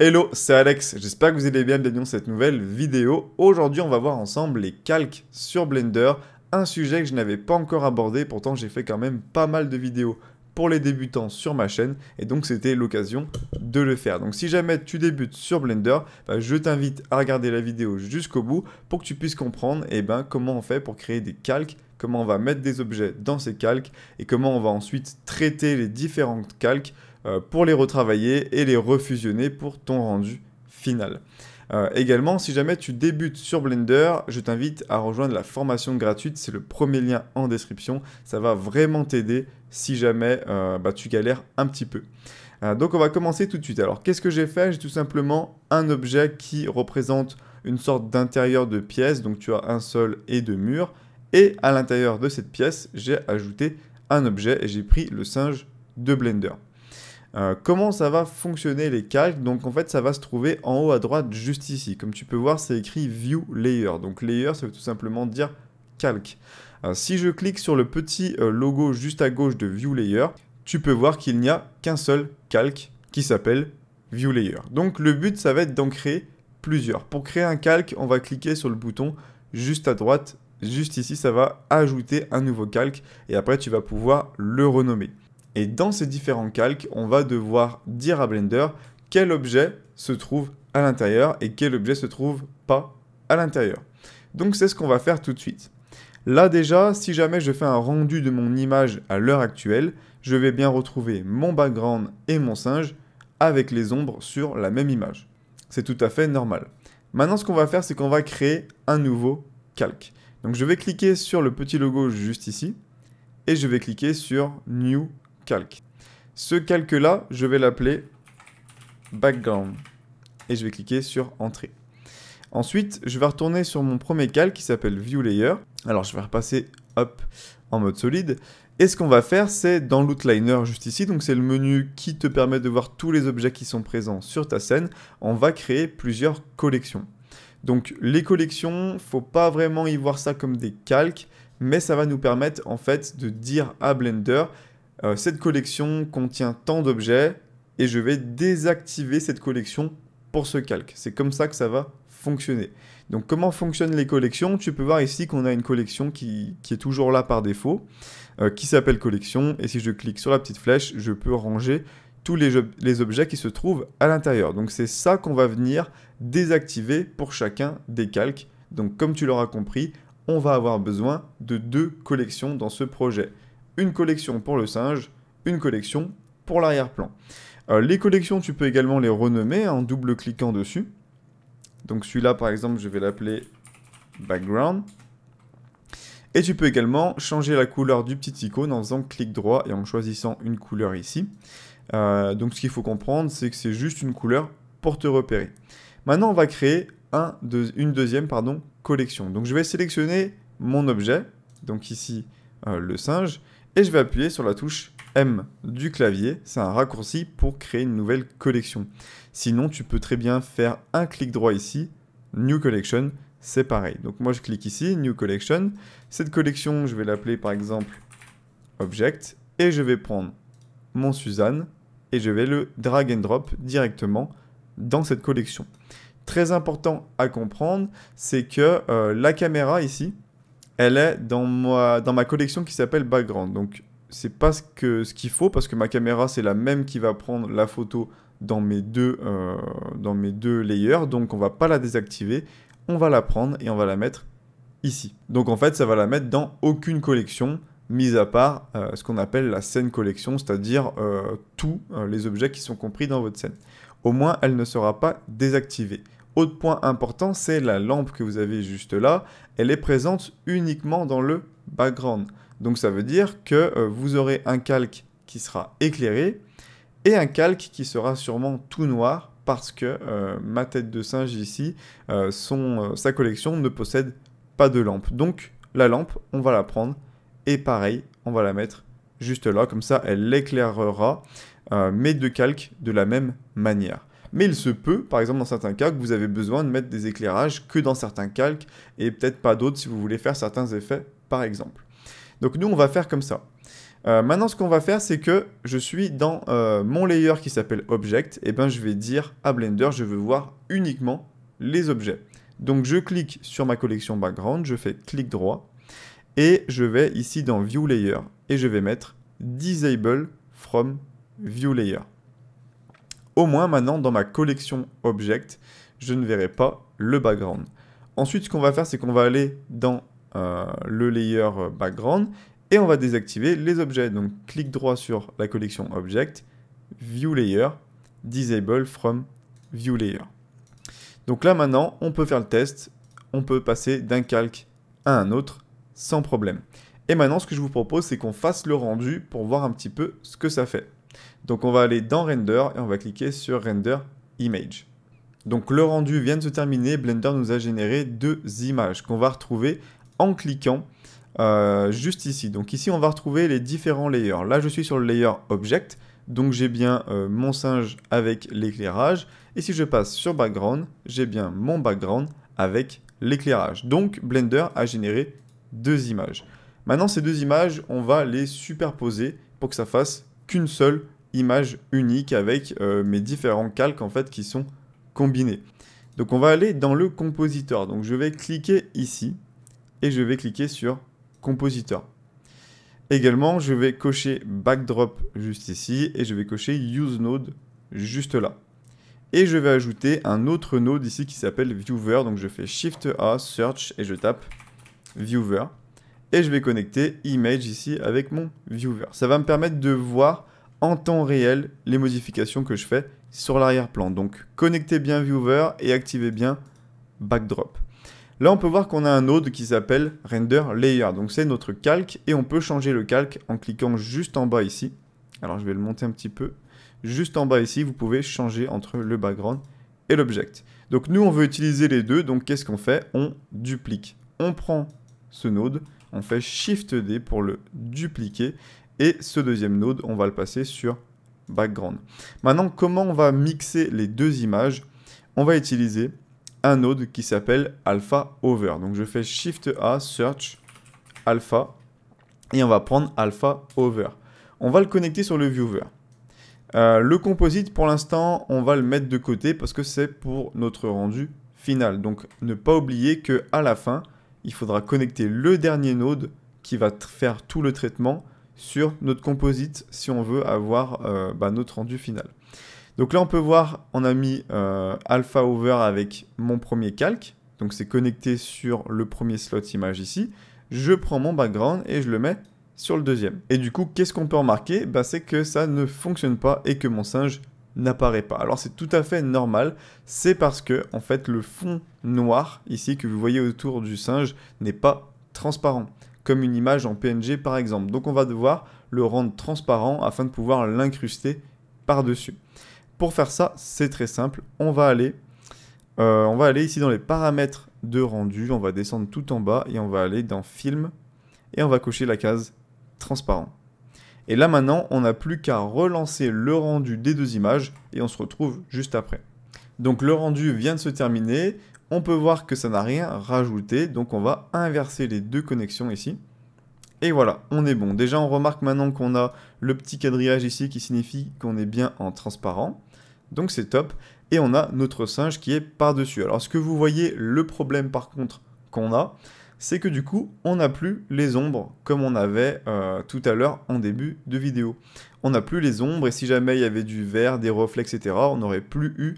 Hello, c'est Alex, j'espère que vous allez bien, bienvenue dans cette nouvelle vidéo. Aujourd'hui on va voir ensemble les calques sur Blender, un sujet que je n'avais pas encore abordé, pourtant j'ai fait quand même pas mal de vidéos pour les débutants sur ma chaîne et donc c'était l'occasion de le faire. Donc si jamais tu débutes sur Blender, bah, je t'invite à regarder la vidéo jusqu'au bout pour que tu puisses comprendre et eh ben, comment on fait pour créer des calques, comment on va mettre des objets dans ces calques et comment on va ensuite traiter les différents calques euh, pour les retravailler et les refusionner pour ton rendu final. Euh, également, si jamais tu débutes sur Blender, je t'invite à rejoindre la formation gratuite. C'est le premier lien en description. Ça va vraiment t'aider si jamais euh, bah, tu galères un petit peu. donc on va commencer tout de suite. Alors qu'est-ce que j'ai fait J'ai tout simplement un objet qui représente une sorte d'intérieur de pièce. Donc tu as un sol et deux murs. Et à l'intérieur de cette pièce, j'ai ajouté un objet et j'ai pris le singe de Blender. Euh, comment ça va fonctionner les calques Donc en fait ça va se trouver en haut à droite juste ici. Comme tu peux voir c'est écrit View Layer. Donc Layer ça veut tout simplement dire calque. Euh, si je clique sur le petit euh, logo juste à gauche de View Layer, tu peux voir qu'il n'y a qu'un seul calque qui s'appelle View Layer. Donc le but ça va être d'en créer plusieurs. Pour créer un calque on va cliquer sur le bouton juste à droite. Juste ici, ça va ajouter un nouveau calque et après tu vas pouvoir le renommer. Et dans ces différents calques, on va devoir dire à Blender quel objet se trouve à l'intérieur et quel objet se trouve pas à l'intérieur. Donc c'est ce qu'on va faire tout de suite. Là déjà, si jamais je fais un rendu de mon image à l'heure actuelle, je vais bien retrouver mon background et mon singe avec les ombres sur la même image. C'est tout à fait normal. Maintenant, ce qu'on va faire, c'est qu'on va créer un nouveau calque. Donc je vais cliquer sur le petit logo juste ici et je vais cliquer sur New calque. Ce calque-là, je vais l'appeler background. Et je vais cliquer sur entrée. Ensuite, je vais retourner sur mon premier calque qui s'appelle View Layer. Alors, je vais repasser up en mode solide. Et ce qu'on va faire, c'est dans l'outliner juste ici, donc c'est le menu qui te permet de voir tous les objets qui sont présents sur ta scène, on va créer plusieurs collections. Donc les collections, faut pas vraiment y voir ça comme des calques, mais ça va nous permettre en fait de dire à Blender euh, cette collection contient tant d'objets et je vais désactiver cette collection pour ce calque. C'est comme ça que ça va fonctionner. Donc comment fonctionnent les collections Tu peux voir ici qu'on a une collection qui, est toujours là par défaut, euh, qui s'appelle collection, et si je clique sur la petite flèche, je peux ranger tous les objets qui se trouvent à l'intérieur. Donc c'est ça qu'on va venir désactiver pour chacun des calques. Donc comme tu l'auras compris, on va avoir besoin de deux collections dans ce projet une collection pour le singe, une collection pour l'arrière-plan. Euh, les collections, tu peux également les renommer en double-cliquant dessus. Donc celui-là, par exemple, je vais l'appeler background. Et tu peux également changer la couleur du petit icône en faisant clic droit et en choisissant une couleur ici. Euh, donc ce qu'il faut comprendre, c'est que c'est juste une couleur pour te repérer. Maintenant, on va créer un, une deuxième pardon, collection. Donc je vais sélectionner mon objet, donc ici euh, le singe et je vais appuyer sur la touche M du clavier, c'est un raccourci pour créer une nouvelle collection. Sinon, tu peux très bien faire un clic droit ici, New Collection, c'est pareil. Donc moi, je clique ici, New Collection. Cette collection, je vais l'appeler par exemple Object, et je vais prendre mon Suzanne, et je vais le drag and drop directement dans cette collection. Très important à comprendre, c'est que euh, la caméra ici, elle est dans ma, dans ma collection qui s'appelle Background. Donc c'est pas ce qu'il ce faut parce que ma caméra c'est la même qui va prendre la photo dans mes deux, euh, dans mes deux layers. Donc on va pas la désactiver. On va la prendre et on va la mettre ici. Donc en fait ça va la mettre dans aucune collection mis à part euh, ce qu'on appelle la scène collection, c'est-à-dire euh, tous les objets qui sont compris dans votre scène. Au moins, elle ne sera pas désactivée. Autre point important, c'est la lampe que vous avez juste là, elle est présente uniquement dans le background. Donc ça veut dire que euh, vous aurez un calque qui sera éclairé et un calque qui sera sûrement tout noir parce que euh, ma tête de singe ici, euh, sa collection ne possède pas de lampe. Donc la lampe, on va la prendre et pareil, on va la mettre juste là, comme ça elle l'éclairera, mes deux calques de la même manière mais il se peut, par exemple dans certains cas, que vous avez besoin de mettre des éclairages que dans certains calques et peut-être pas d'autres si vous voulez faire certains effets, par exemple. Donc nous, on va faire comme ça. Euh, maintenant, ce qu'on va faire, c'est que je suis dans euh, mon layer qui s'appelle Object, et eh ben je vais dire à Blender, je veux voir uniquement les objets. Donc je clique sur ma collection background, je fais clic droit, et je vais ici dans View Layer, et je vais mettre Disable from View Layer. Au moins maintenant dans ma collection Object, je ne verrai pas le background. Ensuite, ce qu'on va faire, c'est qu'on va aller dans euh, le layer euh, background et on va désactiver les objets. Donc clic droit sur la collection Object, View Layer, Disable from View Layer. Donc là maintenant, on peut faire le test, on peut passer d'un calque à un autre sans problème. Et maintenant, ce que je vous propose, c'est qu'on fasse le rendu pour voir un petit peu ce que ça fait. Donc on va aller dans Render et on va cliquer sur Render Image. Donc le rendu vient de se terminer, Blender nous a généré deux images qu'on va retrouver en cliquant euh, juste ici. Donc ici on va retrouver les différents layers. Là je suis sur le layer Object, donc j'ai bien euh, mon singe avec l'éclairage. Et si je passe sur Background, j'ai bien mon background avec l'éclairage. Donc Blender a généré deux images. Maintenant ces deux images, on va les superposer pour que ça fasse qu'une seule image unique avec euh, mes différents calques en fait qui sont combinés. Donc on va aller dans le compositeur. Donc je vais cliquer ici et je vais cliquer sur compositeur. Également, je vais cocher backdrop juste ici et je vais cocher use node juste là. Et je vais ajouter un autre node ici qui s'appelle viewer. Donc je fais shift A, search et je tape viewer. Et je vais connecter image ici avec mon viewer. Ça va me permettre de voir en temps réel les modifications que je fais sur l'arrière-plan. Donc connectez bien Viewer et activez bien Backdrop. Là, on peut voir qu'on a un node qui s'appelle Render Layer. Donc c'est notre calque et on peut changer le calque en cliquant juste en bas ici. Alors je vais le monter un petit peu. Juste en bas ici, vous pouvez changer entre le background et l'object. Donc nous, on veut utiliser les deux. Donc qu'est-ce qu'on fait On duplique. On prend ce node, on fait Shift D pour le dupliquer et ce deuxième node, on va le passer sur background. Maintenant, comment on va mixer les deux images On va utiliser un node qui s'appelle alpha over. Donc je fais shift A, search, alpha, et on va prendre alpha over. On va le connecter sur le viewer. Euh, le composite, pour l'instant, on va le mettre de côté parce que c'est pour notre rendu final. Donc ne pas oublier que à la fin, il faudra connecter le dernier node qui va faire tout le traitement sur notre composite si on veut avoir euh, bah, notre rendu final. Donc là, on peut voir, on a mis euh, alpha over avec mon premier calque. Donc c'est connecté sur le premier slot image ici. Je prends mon background et je le mets sur le deuxième. Et du coup, qu'est-ce qu'on peut remarquer bah, C'est que ça ne fonctionne pas et que mon singe n'apparaît pas. Alors c'est tout à fait normal, c'est parce que en fait le fond noir ici que vous voyez autour du singe n'est pas transparent comme une image en PNG par exemple. Donc on va devoir le rendre transparent afin de pouvoir l'incruster par-dessus. Pour faire ça, c'est très simple. On va aller euh, on va aller ici dans les paramètres de rendu, on va descendre tout en bas et on va aller dans film et on va cocher la case transparent. Et là maintenant, on n'a plus qu'à relancer le rendu des deux images et on se retrouve juste après. Donc le rendu vient de se terminer. On peut voir que ça n'a rien rajouté. Donc on va inverser les deux connexions ici. Et voilà, on est bon. Déjà, on remarque maintenant qu'on a le petit quadrillage ici qui signifie qu'on est bien en transparent. Donc c'est top. Et on a notre singe qui est par-dessus. Alors ce que vous voyez, le problème par contre qu'on a, c'est que du coup, on n'a plus les ombres comme on avait euh, tout à l'heure en début de vidéo. On n'a plus les ombres et si jamais il y avait du vert, des reflets, etc., on n'aurait plus eu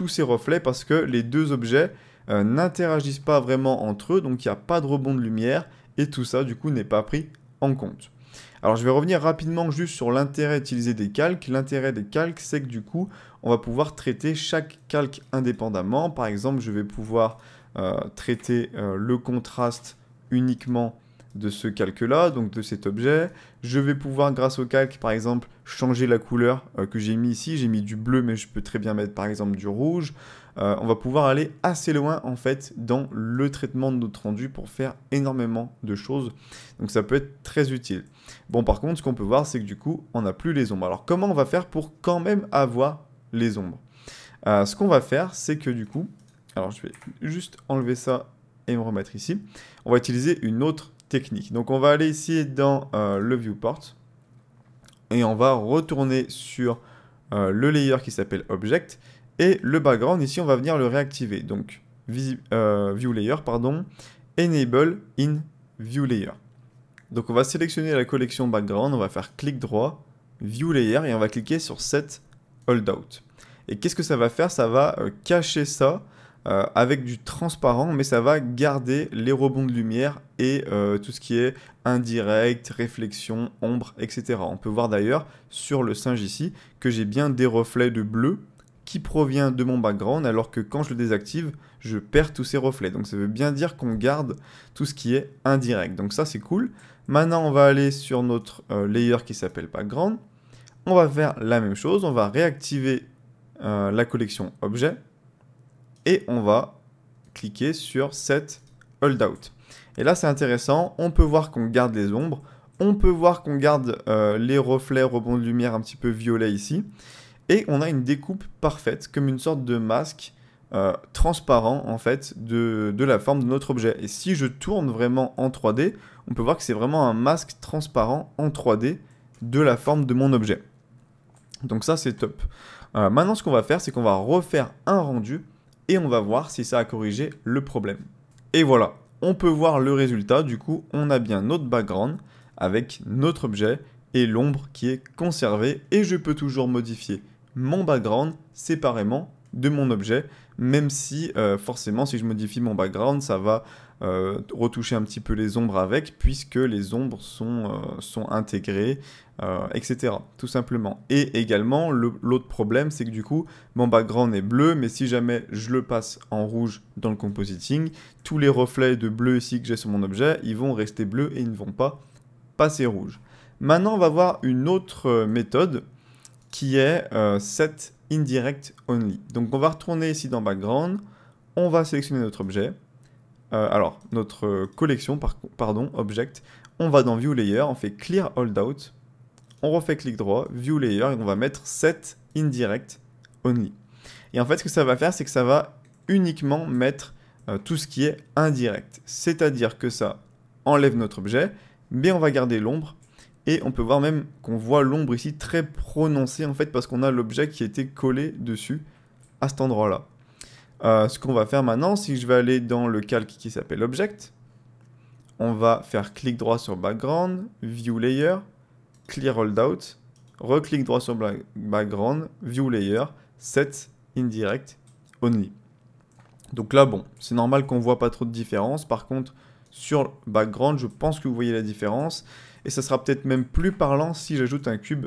tous ces reflets parce que les deux objets euh, n'interagissent pas vraiment entre eux, donc il n'y a pas de rebond de lumière, et tout ça du coup n'est pas pris en compte. Alors je vais revenir rapidement juste sur l'intérêt d'utiliser des calques. L'intérêt des calques, c'est que du coup, on va pouvoir traiter chaque calque indépendamment. Par exemple, je vais pouvoir euh, traiter euh, le contraste uniquement de ce calque-là, donc de cet objet. Je vais pouvoir, grâce au calque, par exemple, changer la couleur euh, que j'ai mis ici. J'ai mis du bleu, mais je peux très bien mettre, par exemple, du rouge. Euh, on va pouvoir aller assez loin, en fait, dans le traitement de notre rendu pour faire énormément de choses. Donc, ça peut être très utile. Bon, par contre, ce qu'on peut voir, c'est que du coup, on n'a plus les ombres. Alors, comment on va faire pour quand même avoir les ombres euh, Ce qu'on va faire, c'est que du coup... Alors, je vais juste enlever ça et me remettre ici. On va utiliser une autre technique. Donc on va aller ici dans euh, le viewport et on va retourner sur euh, le layer qui s'appelle object et le background ici on va venir le réactiver. Donc euh, view layer pardon, enable in view layer. Donc on va sélectionner la collection background, on va faire clic droit, view layer et on va cliquer sur set holdout. Et qu'est-ce que ça va faire Ça va cacher ça euh, avec du transparent, mais ça va garder les rebonds de lumière et euh, tout ce qui est indirect, réflexion, ombre, etc. On peut voir d'ailleurs sur le singe ici que j'ai bien des reflets de bleu qui provient de mon background, alors que quand je le désactive, je perds tous ces reflets. Donc ça veut bien dire qu'on garde tout ce qui est indirect. Donc ça c'est cool. Maintenant on va aller sur notre euh, layer qui s'appelle background. On va faire la même chose, on va réactiver la collection objet et on va cliquer sur cette hold out. Et là, c'est intéressant. On peut voir qu'on garde les ombres. On peut voir qu'on garde euh, les reflets, rebonds de lumière un petit peu violet ici. Et on a une découpe parfaite, comme une sorte de masque euh, transparent en fait de, la forme de notre objet. Et si je tourne vraiment en 3D, on peut voir que c'est vraiment un masque transparent en 3D de la forme de mon objet. Donc ça c'est top. Euh, maintenant ce qu'on va faire c'est qu'on va refaire un rendu et on va voir si ça a corrigé le problème. Et voilà, on peut voir le résultat, du coup on a bien notre background avec notre objet et l'ombre qui est conservée et je peux toujours modifier mon background séparément de mon objet, même si euh, forcément si je modifie mon background ça va euh, retoucher un petit peu les ombres avec, puisque les ombres sont, euh, intégrées, euh, etc. Tout simplement. Et également, l'autre problème, c'est que du coup, mon background est bleu, mais si jamais je le passe en rouge dans le compositing, tous les reflets de bleu ici que j'ai sur mon objet, ils vont rester bleus et ils ne vont pas passer rouge. Maintenant, on va voir une autre méthode qui est set indirect only. Donc on va retourner ici dans background, on va sélectionner notre objet, euh, alors, notre collection, par, pardon, object, on va dans View Layer, on fait Clear Out. on refait clic droit, View Layer, et on va mettre Set Indirect Only. Et en fait, ce que ça va faire, c'est que ça va uniquement mettre euh, tout ce qui est indirect. C'est-à-dire que ça enlève notre objet, mais on va garder l'ombre, et on peut voir même qu'on voit l'ombre ici très prononcée, en fait, parce qu'on a l'objet qui été collé dessus à cet endroit-là. Euh, ce qu'on va faire maintenant, c'est que je vais aller dans le calque qui s'appelle Object. On va faire clic droit sur Background, View Layer, Clear Holdout, reclic droit sur Background, View Layer, Set Indirect Only. Donc là, bon, c'est normal qu'on voit pas trop de différence. Par contre, sur Background, je pense que vous voyez la différence. Et ça sera peut-être même plus parlant si j'ajoute un cube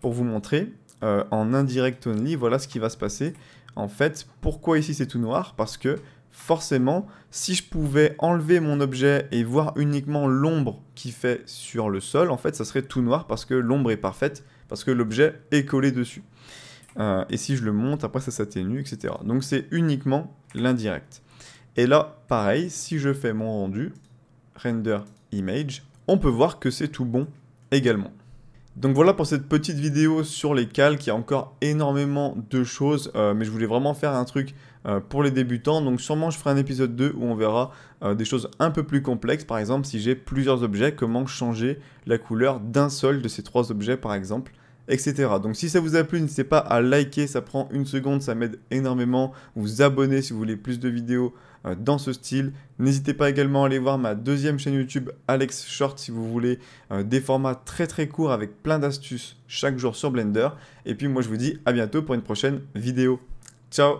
pour vous montrer. Euh, en indirect only, voilà ce qui va se passer en fait, pourquoi ici c'est tout noir Parce que forcément, si je pouvais enlever mon objet et voir uniquement l'ombre qui fait sur le sol, en fait, ça serait tout noir parce que l'ombre est parfaite, parce que l'objet est collé dessus. Euh, et si je le monte, après ça s'atténue, etc. Donc c'est uniquement l'indirect. Et là, pareil, si je fais mon rendu, render image, on peut voir que c'est tout bon également. Donc voilà pour cette petite vidéo sur les calques, il y a encore énormément de choses, euh, mais je voulais vraiment faire un truc euh, pour les débutants, donc sûrement je ferai un épisode 2 où on verra euh, des choses un peu plus complexes, par exemple si j'ai plusieurs objets, comment changer la couleur d'un seul de ces trois objets par exemple, etc. Donc si ça vous a plu, n'hésitez pas à liker, ça prend une seconde, ça m'aide énormément, vous abonner si vous voulez plus de vidéos, euh, dans ce style. N'hésitez pas également à aller voir ma deuxième chaîne YouTube Alex Short si vous voulez euh, des formats très très courts avec plein d'astuces chaque jour sur Blender. Et puis moi je vous dis à bientôt pour une prochaine vidéo. Ciao